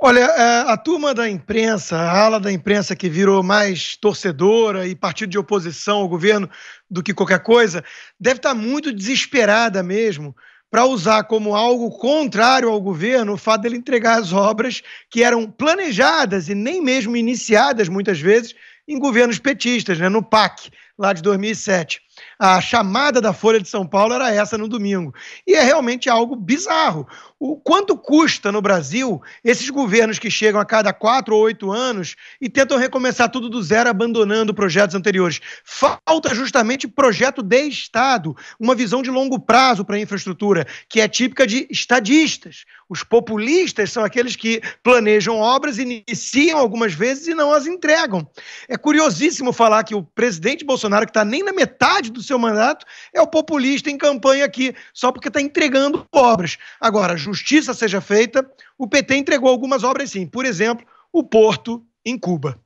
Olha, é, a turma da imprensa, a ala da imprensa que virou mais torcedora e partido de oposição ao governo do que qualquer coisa, deve estar tá muito desesperada mesmo para usar como algo contrário ao governo o fato dele entregar as obras que eram planejadas e nem mesmo iniciadas, muitas vezes, em governos petistas, né, no PAC, lá de 2007. A chamada da Folha de São Paulo era essa no domingo. E é realmente algo bizarro. O quanto custa no Brasil esses governos que chegam a cada quatro ou oito anos e tentam recomeçar tudo do zero, abandonando projetos anteriores? Falta justamente projeto de Estado, uma visão de longo prazo para a infraestrutura, que é típica de estadistas. Os populistas são aqueles que planejam obras, iniciam algumas vezes e não as entregam. É curiosíssimo falar que o presidente Bolsonaro, que está nem na metade metade do seu mandato é o populista em campanha aqui, só porque está entregando obras. Agora, justiça seja feita, o PT entregou algumas obras sim. Por exemplo, o Porto em Cuba.